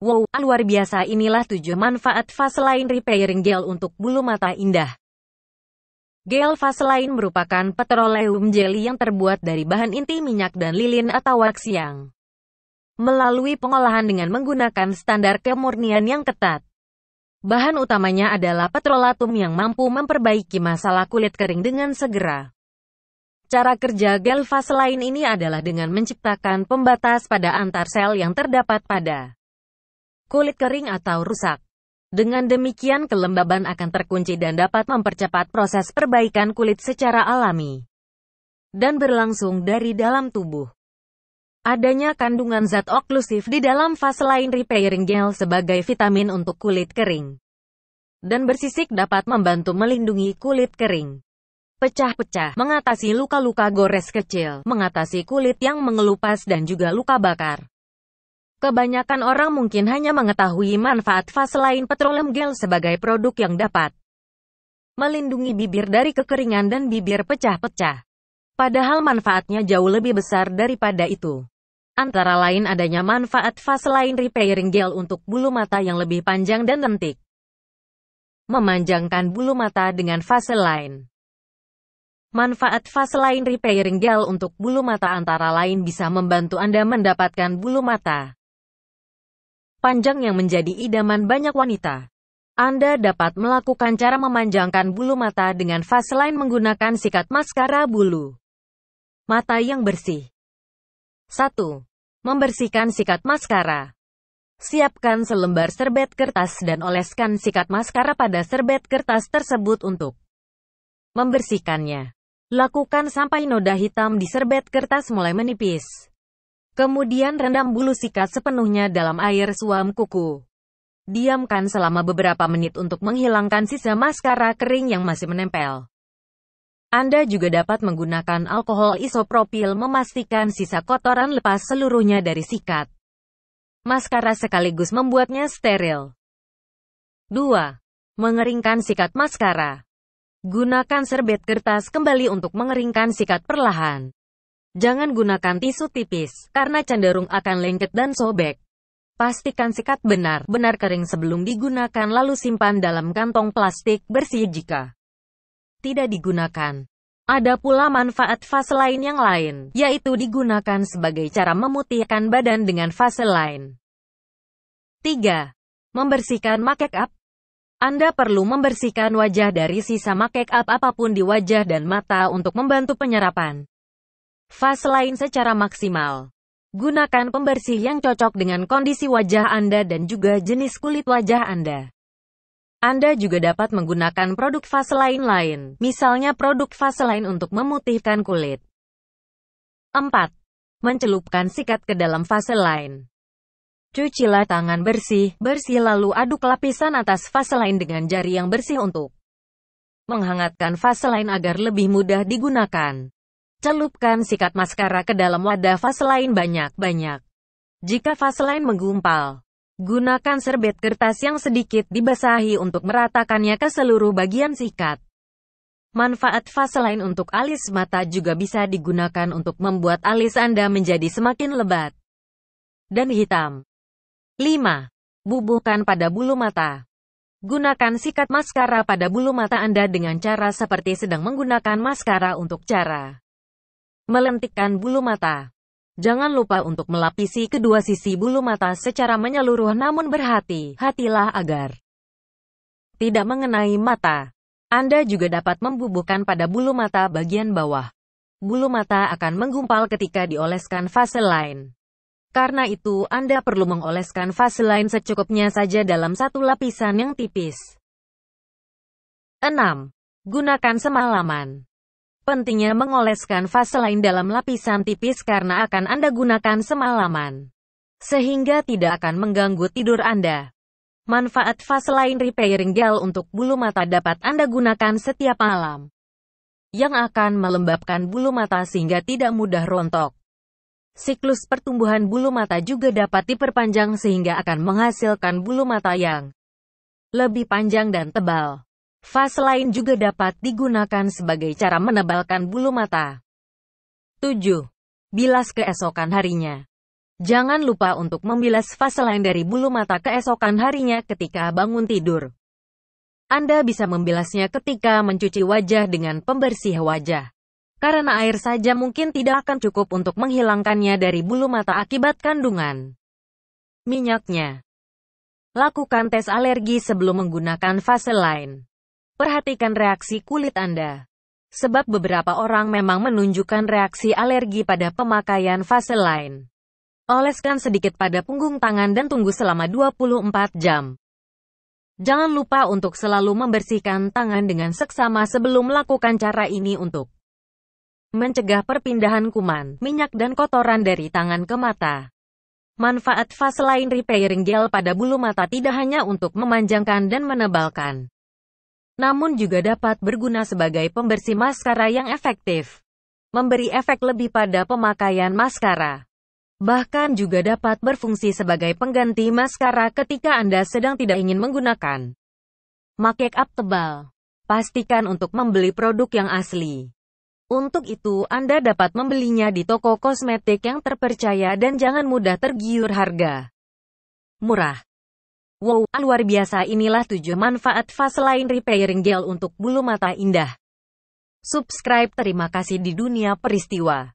Wow, luar biasa inilah 7 manfaat Vaseline Repairing Gel untuk bulu mata indah. Gel Vaseline merupakan petroleum jelly yang terbuat dari bahan inti minyak dan lilin atau wax yang melalui pengolahan dengan menggunakan standar kemurnian yang ketat. Bahan utamanya adalah petrolatum yang mampu memperbaiki masalah kulit kering dengan segera. Cara kerja gel Vaseline ini adalah dengan menciptakan pembatas pada antar sel yang terdapat pada kulit kering atau rusak. Dengan demikian kelembaban akan terkunci dan dapat mempercepat proses perbaikan kulit secara alami dan berlangsung dari dalam tubuh. Adanya kandungan zat oklusif di dalam fase lain Repairing Gel sebagai vitamin untuk kulit kering dan bersisik dapat membantu melindungi kulit kering. Pecah-pecah, mengatasi luka-luka gores kecil, mengatasi kulit yang mengelupas dan juga luka bakar. Kebanyakan orang mungkin hanya mengetahui manfaat fase lain petroleum gel sebagai produk yang dapat melindungi bibir dari kekeringan dan bibir pecah-pecah. Padahal manfaatnya jauh lebih besar daripada itu. Antara lain adanya manfaat fase lain Repairing Gel untuk bulu mata yang lebih panjang dan lentik. Memanjangkan bulu mata dengan fase lain. Manfaat fase lain Repairing Gel untuk bulu mata antara lain bisa membantu Anda mendapatkan bulu mata panjang yang menjadi idaman banyak wanita. Anda dapat melakukan cara memanjangkan bulu mata dengan Vaseline menggunakan sikat maskara bulu. Mata yang bersih. 1. Membersihkan sikat maskara. Siapkan selembar serbet kertas dan oleskan sikat maskara pada serbet kertas tersebut untuk membersihkannya. Lakukan sampai noda hitam di serbet kertas mulai menipis. Kemudian rendam bulu sikat sepenuhnya dalam air suam kuku. Diamkan selama beberapa menit untuk menghilangkan sisa maskara kering yang masih menempel. Anda juga dapat menggunakan alkohol isopropil memastikan sisa kotoran lepas seluruhnya dari sikat. Maskara sekaligus membuatnya steril. 2. Mengeringkan sikat maskara. Gunakan serbet kertas kembali untuk mengeringkan sikat perlahan. Jangan gunakan tisu tipis, karena cenderung akan lengket dan sobek. Pastikan sikat benar-benar kering sebelum digunakan lalu simpan dalam kantong plastik bersih jika tidak digunakan. Ada pula manfaat Vaseline yang lain, yaitu digunakan sebagai cara memutihkan badan dengan Vaseline. 3. Membersihkan make up. anda perlu membersihkan wajah dari sisa make up apapun di wajah dan mata untuk membantu penyerapan Fase lain secara maksimal. Gunakan pembersih yang cocok dengan kondisi wajah Anda dan juga jenis kulit wajah Anda. Anda juga dapat menggunakan produk fase lain, lain, misalnya produk fase lain untuk memutihkan kulit. 4. Mencelupkan sikat ke dalam fase lain. Cucilah tangan bersih, bersih lalu aduk lapisan atas fase lain dengan jari yang bersih untuk menghangatkan fase lain agar lebih mudah digunakan. Celupkan sikat maskara ke dalam wadah vaseline banyak-banyak. Jika vaseline menggumpal, gunakan serbet kertas yang sedikit dibasahi untuk meratakannya ke seluruh bagian sikat. Manfaat vaseline untuk alis mata juga bisa digunakan untuk membuat alis Anda menjadi semakin lebat dan hitam. 5. Bubuhkan pada bulu mata. Gunakan sikat maskara pada bulu mata Anda dengan cara seperti sedang menggunakan maskara untuk cara melentikkan bulu mata. Jangan lupa untuk melapisi kedua sisi bulu mata secara menyeluruh namun berhati-hatilah agar tidak mengenai mata. Anda juga dapat membubuhkan pada bulu mata bagian bawah. Bulu mata akan menggumpal ketika dioleskan fase lain. Karena itu, Anda perlu mengoleskan fase lain secukupnya saja dalam satu lapisan yang tipis. 6. Gunakan semalaman. Pentingnya mengoleskan Vaseline dalam lapisan tipis karena akan Anda gunakan semalaman. Sehingga tidak akan mengganggu tidur Anda. Manfaat Vaseline Repairing Gel untuk bulu mata dapat Anda gunakan setiap malam. Yang akan melembabkan bulu mata sehingga tidak mudah rontok. Siklus pertumbuhan bulu mata juga dapat diperpanjang sehingga akan menghasilkan bulu mata yang lebih panjang dan tebal. Fas lain juga dapat digunakan sebagai cara menebalkan bulu mata. 7. Bilas keesokan harinya. Jangan lupa untuk membilas fase lain dari bulu mata keesokan harinya ketika bangun tidur. Anda bisa membilasnya ketika mencuci wajah dengan pembersih wajah. Karena air saja mungkin tidak akan cukup untuk menghilangkannya dari bulu mata akibat kandungan minyaknya. Lakukan tes alergi sebelum menggunakan Vaseline. Perhatikan reaksi kulit Anda. Sebab beberapa orang memang menunjukkan reaksi alergi pada pemakaian Vaseline. Oleskan sedikit pada punggung tangan dan tunggu selama 24 jam. Jangan lupa untuk selalu membersihkan tangan dengan seksama sebelum melakukan cara ini untuk mencegah perpindahan kuman, minyak dan kotoran dari tangan ke mata. Manfaat Vaseline Repairing Gel pada bulu mata tidak hanya untuk memanjangkan dan menebalkan namun juga dapat berguna sebagai pembersih maskara yang efektif, memberi efek lebih pada pemakaian maskara. Bahkan juga dapat berfungsi sebagai pengganti maskara ketika Anda sedang tidak ingin menggunakan make up tebal. Pastikan untuk membeli produk yang asli. Untuk itu, Anda dapat membelinya di toko kosmetik yang terpercaya dan jangan mudah tergiur harga. Murah Wow, luar biasa inilah 7 manfaat Vaseline Repairing Gel untuk bulu mata indah. Subscribe terima kasih di dunia peristiwa.